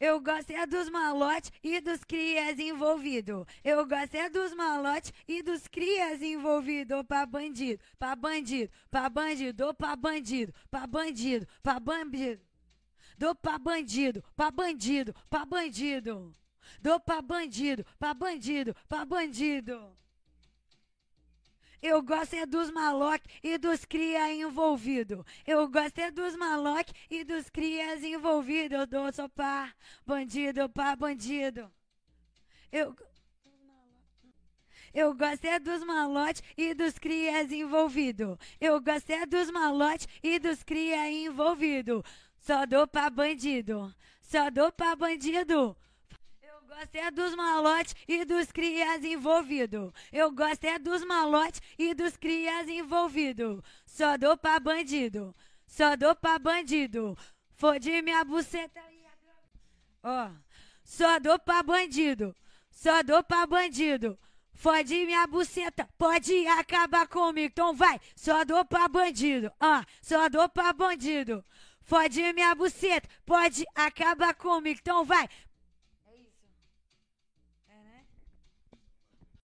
Eu gosto é dos malotes e dos crias envolvido. Eu gosto é dos malotes e dos crias envolvido. Pra bandido, pra bandido, pra bandido, pra bandido, pra bandido, pra bandido. Dou pra bandido, pra bandido, pra bandido. Dou pra bandido, pra bandido, pra bandido. Eu gosto é dos maloc e dos cria envolvido. Eu gosto é dos maloc e dos crias envolvido. Eu dou só pá, bandido, pá, bandido. Eu... Eu gosto é dos malotes e dos crias envolvido. Eu gosto é dos malotes e dos cria envolvido. Só dou pra bandido. Só dou pra bandido gosto é dos malotes e dos crias envolvido. Eu gosto é dos malotes e dos crias envolvido. Só dou pra bandido, só dou pra bandido. Fodi minha buceta e a Ó, só dou pra bandido, só dou pra bandido. Fode minha buceta, pode acabar comigo. Então vai, só dou pra bandido, ó só dou pra bandido. Fode minha buceta, pode acabar comigo. Então vai,